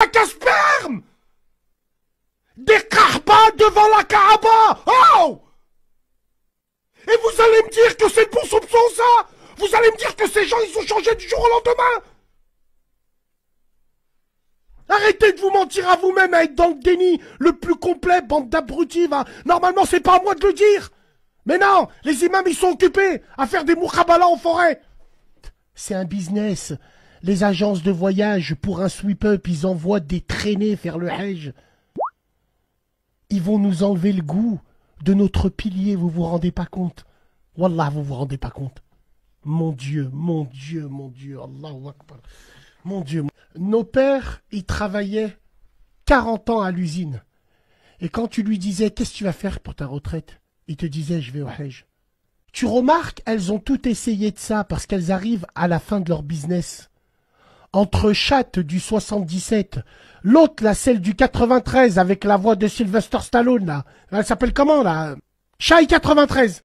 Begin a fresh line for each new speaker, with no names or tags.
La casperme Des carbas devant la Kaaba Oh Et vous allez me dire que c'est de bon soupçon, ça Vous allez me dire que ces gens, ils ont changé du jour au lendemain
Arrêtez de vous mentir à vous-même à être dans le déni le plus complet, bande d'abrutis, va. Normalement, c'est pas à moi de le dire. Mais non, les imams, ils sont occupés à faire des moukhabalas en forêt. C'est un business. Les agences de voyage, pour un sweep-up, ils envoient des traînées vers le Hajj. Ils vont nous enlever le goût de notre pilier, vous vous rendez pas compte Wallah, vous vous rendez pas compte Mon Dieu, mon Dieu, mon Dieu, Allahu Akbar. Mon Dieu. Nos pères, ils travaillaient 40 ans à l'usine. Et quand tu lui disais, qu'est-ce que tu vas faire pour ta retraite Il te disait, je vais au Hajj. Tu remarques, elles ont tout essayé de ça parce qu'elles arrivent à la fin de leur business entre chatte du 77, l'autre, la celle du 93, avec la voix de Sylvester Stallone, là. Elle s'appelle comment, là Chai 93